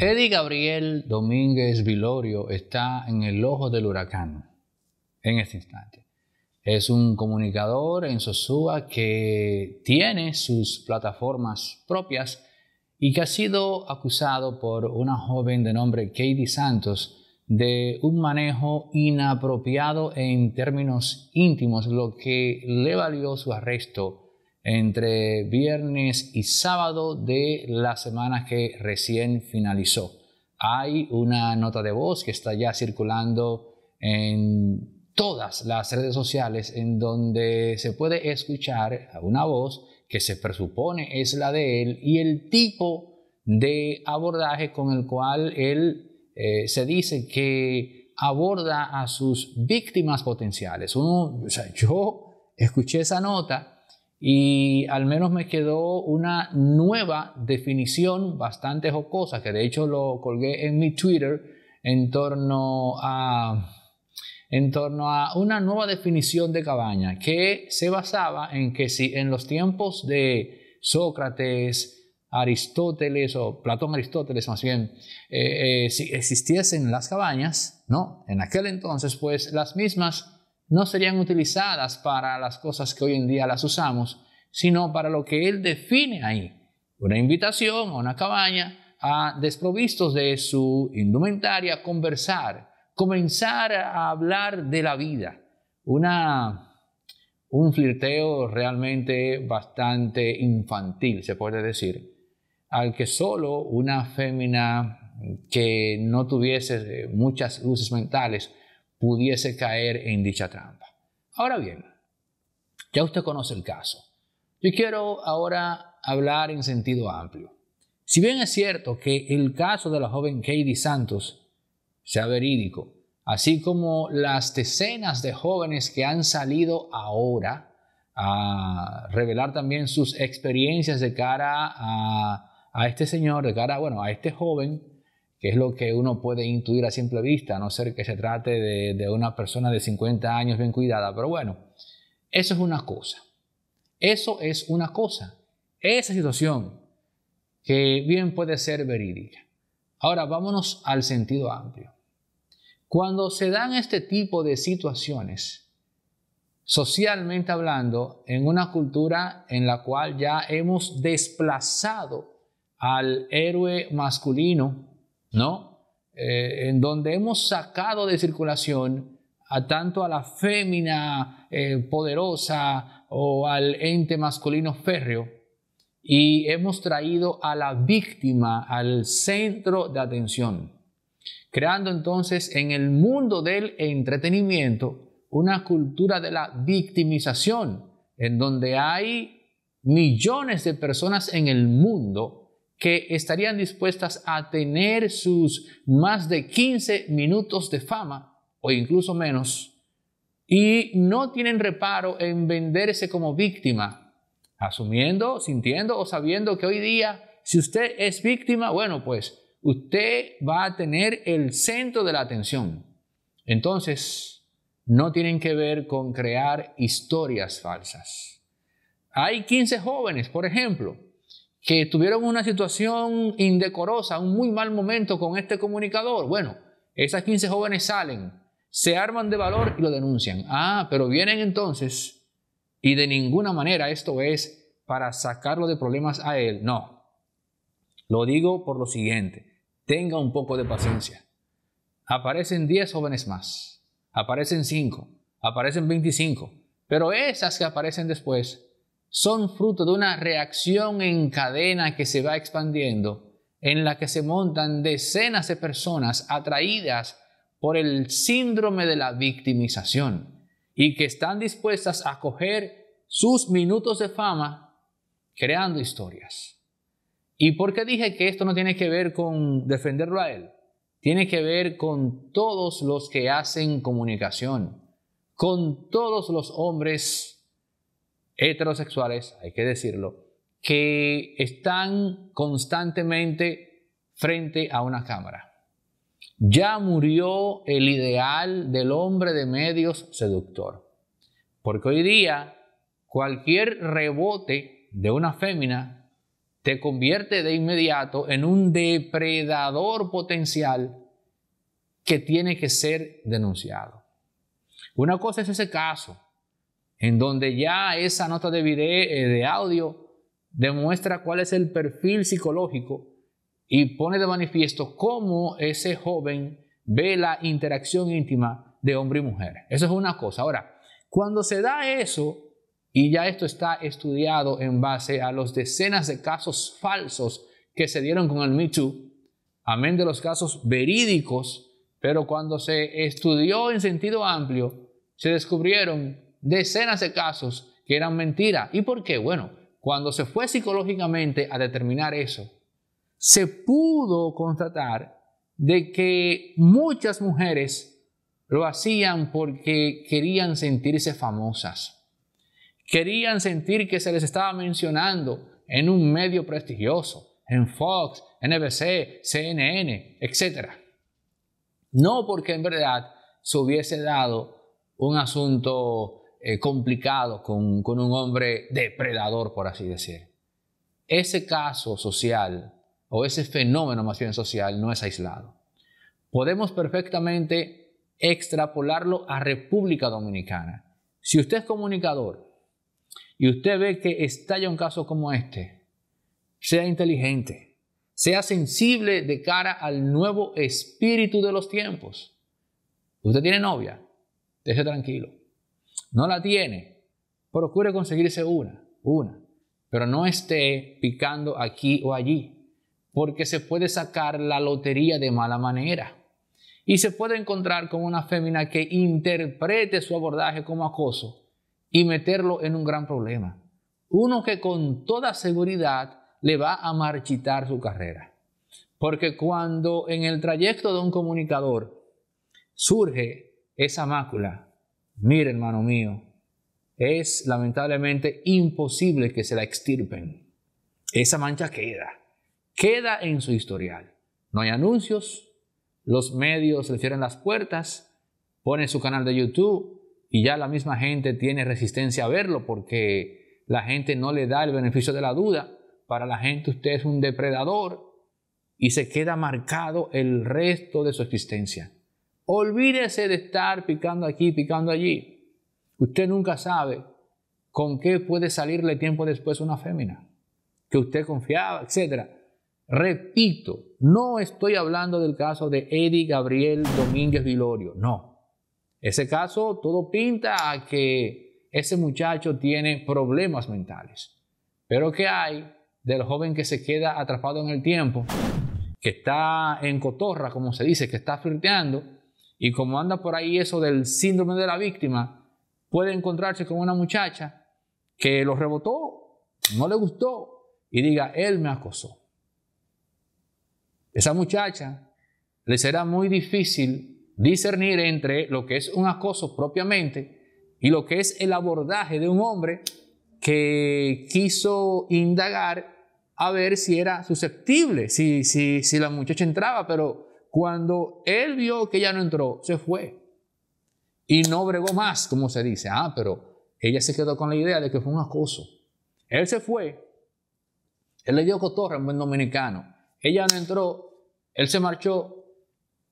Eddie Gabriel Domínguez Vilorio está en el ojo del huracán en este instante. Es un comunicador en Sosúa que tiene sus plataformas propias y que ha sido acusado por una joven de nombre Katie Santos de un manejo inapropiado en términos íntimos, lo que le valió su arresto entre viernes y sábado de la semana que recién finalizó. Hay una nota de voz que está ya circulando en todas las redes sociales en donde se puede escuchar una voz que se presupone es la de él y el tipo de abordaje con el cual él eh, se dice que aborda a sus víctimas potenciales. yo escuché esa nota y al menos me quedó una nueva definición bastante jocosa, que de hecho lo colgué en mi Twitter en torno a, en torno a una nueva definición de cabaña, que se basaba en que si en los tiempos de Sócrates, Aristóteles o Platón Aristóteles más bien, eh, eh, si existiesen las cabañas, ¿no? En aquel entonces, pues las mismas no serían utilizadas para las cosas que hoy en día las usamos, sino para lo que él define ahí, una invitación a una cabaña a desprovistos de su indumentaria conversar, comenzar a hablar de la vida, una un flirteo realmente bastante infantil, se puede decir, al que solo una fémina que no tuviese muchas luces mentales pudiese caer en dicha trampa. Ahora bien, ya usted conoce el caso. Yo quiero ahora hablar en sentido amplio. Si bien es cierto que el caso de la joven Katie Santos sea verídico, así como las decenas de jóvenes que han salido ahora a revelar también sus experiencias de cara a, este señor, de cara, bueno, a este joven, que es lo que uno puede intuir a simple vista, a no ser que se trate de, una persona de 50 años bien cuidada. Pero bueno, eso es una cosa. Eso es una cosa. Esa situación que bien puede ser verídica. Ahora vámonos al sentido amplio. Cuando se dan este tipo de situaciones, socialmente hablando, en una cultura en la cual ya hemos desplazado al héroe masculino ¿no? Eh, en donde hemos sacado de circulación a tanto a la fémina eh, poderosa o al ente masculino férreo y hemos traído a la víctima al centro de atención, creando entonces en el mundo del entretenimiento una cultura de la victimización, en donde hay millones de personas en el mundo que estarían dispuestas a tener sus más de 15 minutos de fama o incluso menos y no tienen reparo en venderse como víctima, asumiendo, sintiendo o sabiendo que hoy día si usted es víctima, bueno, pues usted va a tener el centro de la atención. Entonces, no tienen que ver con crear historias falsas. Hay 15 jóvenes, por ejemplo, que tuvieron una situación indecorosa, un muy mal momento con este comunicador. Bueno, esas 15 jóvenes salen, se arman de valor y lo denuncian. Ah, pero vienen entonces y de ninguna manera esto es para sacarlo de problemas a él. No. Lo digo por lo siguiente. Tenga un poco de paciencia. Aparecen 10 jóvenes más. Aparecen 5. Aparecen 25. Pero esas que aparecen después son fruto de una reacción en cadena que se va expandiendo, en la que se montan decenas de personas atraídas por el síndrome de la victimización y que están dispuestas a coger sus minutos de fama creando historias. ¿Y por qué dije que esto no tiene que ver con defenderlo a él? Tiene que ver con todos los que hacen comunicación, con todos los hombres heterosexuales, hay que decirlo, que están constantemente frente a una cámara. Ya murió el ideal del hombre de medios seductor. Porque hoy día cualquier rebote de una fémina te convierte de inmediato en un depredador potencial que tiene que ser denunciado. Una cosa es ese caso, en donde ya esa nota de, video, eh, de audio demuestra cuál es el perfil psicológico y pone de manifiesto cómo ese joven ve la interacción íntima de hombre y mujer. Eso es una cosa. Ahora, cuando se da eso, y ya esto está estudiado en base a los decenas de casos falsos que se dieron con el Me amén de los casos verídicos, pero cuando se estudió en sentido amplio, se descubrieron decenas de casos que eran mentiras. ¿Y por qué? Bueno, cuando se fue psicológicamente a determinar eso, se pudo constatar de que muchas mujeres lo hacían porque querían sentirse famosas. Querían sentir que se les estaba mencionando en un medio prestigioso, en Fox, NBC, CNN, etc. No porque en verdad se hubiese dado un asunto eh, complicado con, con un hombre depredador, por así decir. Ese caso social, o ese fenómeno más bien social, no es aislado. Podemos perfectamente extrapolarlo a República Dominicana. Si usted es comunicador y usted ve que estalla un caso como este, sea inteligente, sea sensible de cara al nuevo espíritu de los tiempos. Usted tiene novia, deje tranquilo no la tiene, procure conseguirse una, una, pero no esté picando aquí o allí, porque se puede sacar la lotería de mala manera. Y se puede encontrar con una fémina que interprete su abordaje como acoso y meterlo en un gran problema. Uno que con toda seguridad le va a marchitar su carrera. Porque cuando en el trayecto de un comunicador surge esa mácula, Mire, hermano mío, es lamentablemente imposible que se la extirpen. Esa mancha queda, queda en su historial. No hay anuncios, los medios le cierran las puertas, ponen su canal de YouTube y ya la misma gente tiene resistencia a verlo porque la gente no le da el beneficio de la duda. Para la gente usted es un depredador y se queda marcado el resto de su existencia. Olvídese de estar picando aquí, picando allí. Usted nunca sabe con qué puede salirle tiempo después una fémina que usted confiaba, etc. Repito, no estoy hablando del caso de Eddie Gabriel Domínguez Vilorio, no. Ese caso todo pinta a que ese muchacho tiene problemas mentales. Pero ¿qué hay del joven que se queda atrapado en el tiempo, que está en cotorra, como se dice, que está flirteando? Y como anda por ahí eso del síndrome de la víctima, puede encontrarse con una muchacha que lo rebotó, no le gustó y diga, él me acosó. Esa muchacha le será muy difícil discernir entre lo que es un acoso propiamente y lo que es el abordaje de un hombre que quiso indagar a ver si era susceptible, si, si, si la muchacha entraba, pero cuando él vio que ella no entró, se fue. Y no bregó más, como se dice. Ah, pero ella se quedó con la idea de que fue un acoso. Él se fue. Él le dio cotorra en buen dominicano. Ella no entró. Él se marchó.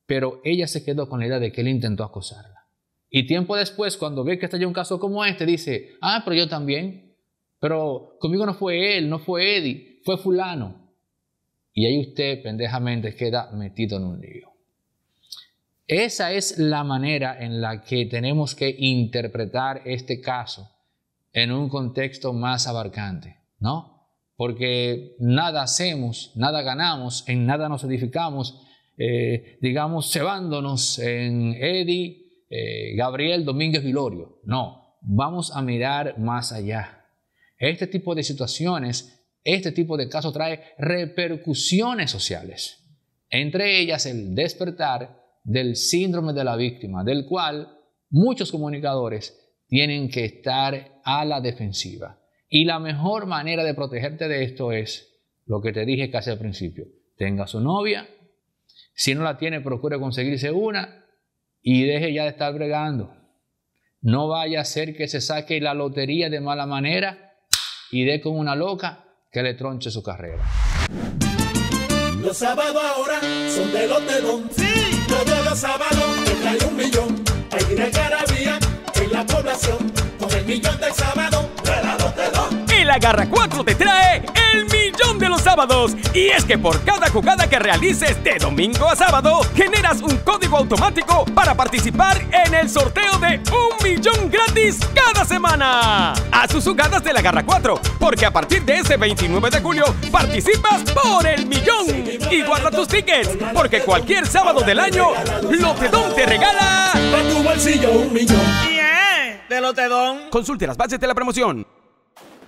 Pero ella se quedó con la idea de que él intentó acosarla. Y tiempo después, cuando ve que estalló un caso como este, dice, ah, pero yo también. Pero conmigo no fue él, no fue Eddie, fue fulano. Y ahí usted pendejamente queda metido en un lío. Esa es la manera en la que tenemos que interpretar este caso en un contexto más abarcante, ¿no? Porque nada hacemos, nada ganamos, en nada nos edificamos, eh, digamos, cebándonos en Eddie, eh, Gabriel Domínguez Vilorio. No, vamos a mirar más allá. Este tipo de situaciones este tipo de casos trae repercusiones sociales, entre ellas el despertar del síndrome de la víctima, del cual muchos comunicadores tienen que estar a la defensiva. Y la mejor manera de protegerte de esto es lo que te dije casi al principio. Tenga su novia, si no la tiene, procure conseguirse una y deje ya de estar bregando. No vaya a ser que se saque la lotería de mala manera y dé con una loca que le tronche su carrera. Los sábados ahora son de los dedos. Sí. Todos los sábados hay trae un millón. Hay una carabía en la población. Con el millón del sábado, de la Y la garra cuatro de y es que por cada jugada que realices de domingo a sábado, generas un código automático para participar en el sorteo de un millón gratis cada semana. A sus jugadas de la garra 4, porque a partir de ese 29 de julio participas por el millón. Y guarda tus tickets, porque cualquier sábado del año, Lotedón te regala. Para tu bolsillo un millón. de Lotedón. Consulte las bases de la promoción.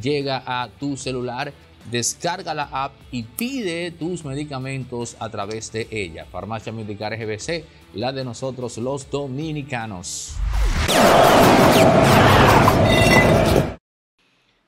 llega a tu celular, descarga la app y pide tus medicamentos a través de ella. Farmacia Medical GBC, la de nosotros los dominicanos.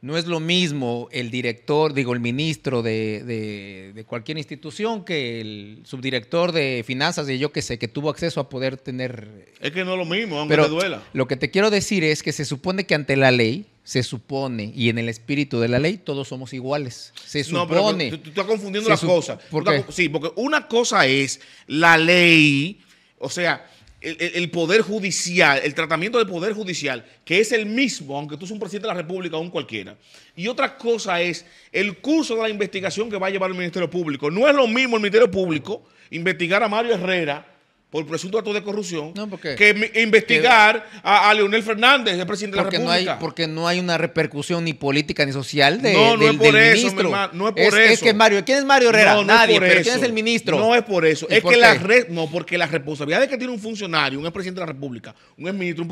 No es lo mismo el director, digo, el ministro de, cualquier institución que el subdirector de finanzas de yo que sé, que tuvo acceso a poder tener... Es que no es lo mismo, aunque Pero duela. Lo que te quiero decir es que se supone que ante la ley se supone, y en el espíritu de la ley todos somos iguales. Se supone. No, tú, estás confundiendo las cosas. sí, porque una cosa es la ley, o sea, el, el, poder judicial, el tratamiento del poder judicial, que es el mismo, aunque tú seas un presidente de la República o un cualquiera. Y otra cosa es el curso de la investigación que va a llevar el Ministerio Público. No es lo mismo el Ministerio Público investigar a Mario Herrera por presunto acto de corrupción que investigar a, Leonel Fernández, el presidente de la República. No hay, porque no hay una repercusión ni política ni social de, no, no es por eso, no es por eso. Es que Mario, ¿quién es Mario Herrera? Nadie, pero ¿quién es el ministro? No es por eso. Es que la no, porque las responsabilidades que tiene un funcionario, un ex presidente de la República, un ex ministro,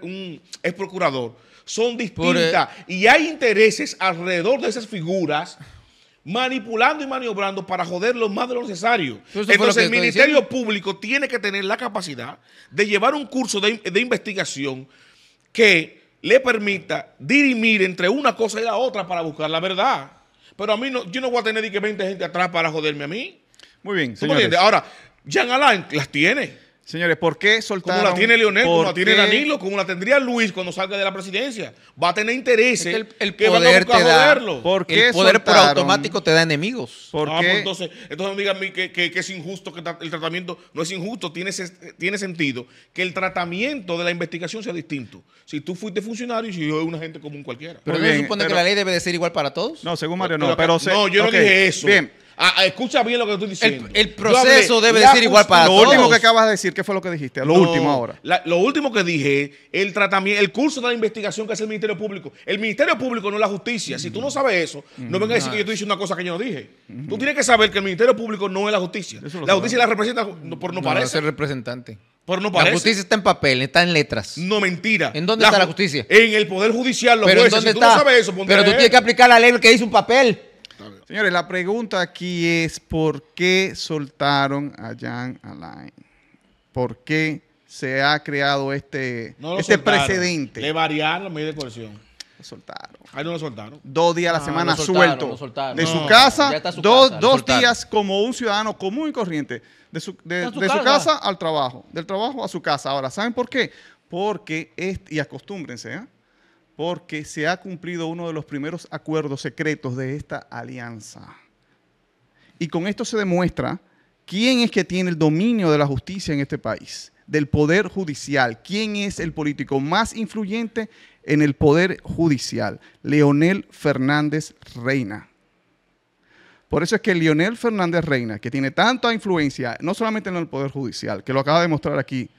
un, ex procurador, son e distintas. y hay intereses alrededor de esas figuras manipulando y maniobrando para lo más de lo necesario. Entonces, el Ministerio Público tiene que tener la capacidad de llevar un curso de, investigación que le permita dirimir entre una cosa y la otra para buscar la verdad. Pero a mí no, yo no voy a tener que 20 gente atrás para joderme a mí. Muy bien, Ahora, Jean Alain las tiene. Señores, ¿por qué soltar Como la tiene Leonel, como la tiene Danilo, como la tendría Luis cuando salga de la presidencia. Va a tener intereses ¿eh? el, que poder van a ¿Por el poder por automático te da enemigos. ¿Por ah, pues entonces, entonces digan que, que, que, es injusto, que el tratamiento no es injusto. Tiene, tiene sentido que el tratamiento de la investigación sea distinto. Si tú fuiste funcionario y si yo soy un agente común cualquiera. Pero, no supone que la ley debe de ser igual para todos. No, según Mario, no. Pero, no, yo no dije eso. Bien, Ah, ah, escucha bien lo que estoy diciendo. El, proceso debe decir igual para todos. Lo último que acabas de decir, ¿qué fue lo que dijiste? Lo último ahora. lo último que dije, el tratamiento, el curso de la investigación que hace el Ministerio Público. El Ministerio Público no es la justicia. Si tú no sabes eso, no vengas a decir que yo estoy diciendo una cosa que yo no dije. Tú tienes que saber que el Ministerio Público no es la justicia. La justicia la representa por no, parecer parece. representante. La justicia está en papel, está en letras. No, mentira. ¿En dónde está la justicia? En el Poder Judicial, los Pero jueces. tú no sabes eso, Pero tú tienes que aplicar la ley que dice un papel. Señores, la pregunta aquí es ¿por qué soltaron a Jan Alain? ¿Por qué se ha creado este, este precedente? Le variaron los medios de coerción. Lo soltaron. Ahí no lo soltaron. Dos días a la ah, semana suelto. de su casa, dos, días como un ciudadano común y corriente. De su, de, su, casa al trabajo. Del trabajo a su casa. Ahora, ¿saben por qué? Porque, es, y acostúmbrense, ¿eh? porque se ha cumplido uno de los primeros acuerdos secretos de esta alianza. Y con esto se demuestra quién es que tiene el dominio de la justicia en este país, del poder judicial, quién es el político más influyente en el poder judicial, Leonel Fernández Reina. Por eso es que Leonel Fernández Reina, que tiene tanta influencia, no solamente en el Poder Judicial, que lo acaba de mostrar aquí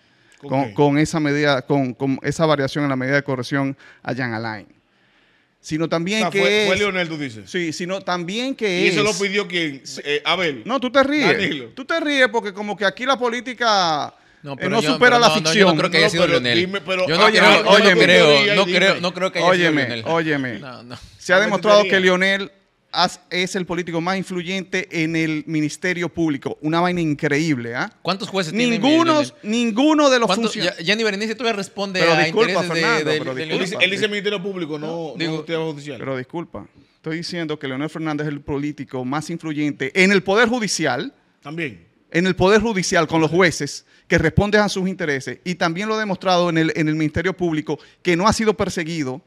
con, esa medida, con, esa variación en la medida de corrección a Jan Alain. Sino también que. Fue, es, fue Lionel tú dices. Sí, sino también que. ¿Y eso lo pidió quién? Eh, Abel. No, tú te ríes. Tú te ríes porque, como que aquí la política. No, supera eh, la ficción. No, yo no creo que haya sido Lionel. yo no, creo, no, creo, no, creo, no que haya óyeme, sido Leonel. Óyeme. Se ha demostrado que Lionel es el político más influyente en el Ministerio Público. Una vaina increíble, ¿ah? ¿Cuántos jueces ninguno, tiene? Ninguno de los funcionarios. Jenny Berenice todavía responde a intereses de, pero disculpa. Fernando él dice Ministerio Público, no, Digo, Judicial. Pero disculpa, estoy diciendo que Leonel Fernández es el político más influyente en el Poder Judicial. También. En el Poder Judicial, con los jueces que responden a sus intereses. Y también lo ha demostrado en el, en el Ministerio Público, que no ha sido perseguido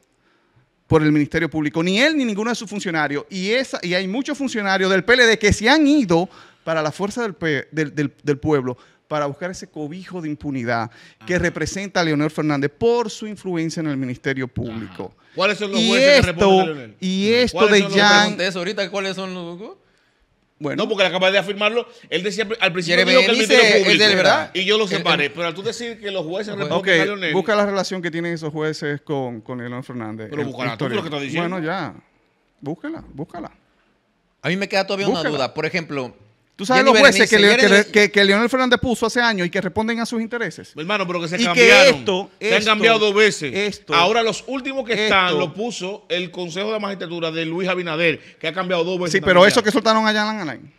por el Ministerio Público, ni él ni ninguno de sus funcionarios. Y, esa, y hay muchos funcionarios del PLD que se han ido para la fuerza del, del, pueblo para buscar ese cobijo de impunidad que representa a Leonel Fernández por su influencia en el Ministerio Público. ¿Cuáles son los y jueces esto, que Y esto de Jan... ¿Cuáles ahorita? ¿Cuáles son los...? Bueno. No, porque él acaba de afirmarlo. Él decía al principio que el Público. verdad. Y yo lo separé. pero tú decir que los jueces okay. a Busca la relación que tienen esos jueces con, con Fernández. Pero busca tú lo que estás diciendo. Bueno, ya. Búscala, búscala. A mí me queda todavía una duda. Por ejemplo, ¿Tú sabes los jueces que, Leonel Fernández puso hace años y que responden a sus intereses? Pues, hermano, pero que se cambiaron. se han cambiado dos veces. Ahora los últimos que están lo puso el Consejo de Magistratura de Luis Abinader, que ha cambiado dos veces. Sí, pero eso que soltaron allá en Alain.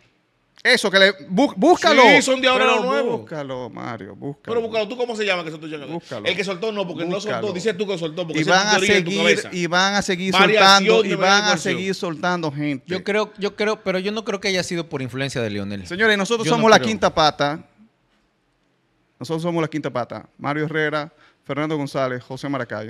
Eso, que le. búscalo. Sí, son de ahora nuevos. Búscalo, Mario, búscalo. Pero búscalo, ¿tú cómo se llama que soltó Búscalo. El que soltó no, porque no soltó. Dices tú que soltó. Porque y van, a seguir, y van a seguir soltando. Y van a seguir soltando gente. Yo creo, yo creo, pero yo no creo que haya sido por influencia de Lionel. Señores, nosotros somos la quinta pata. Nosotros somos la quinta pata. Mario Herrera, Fernando González, José Maracayo.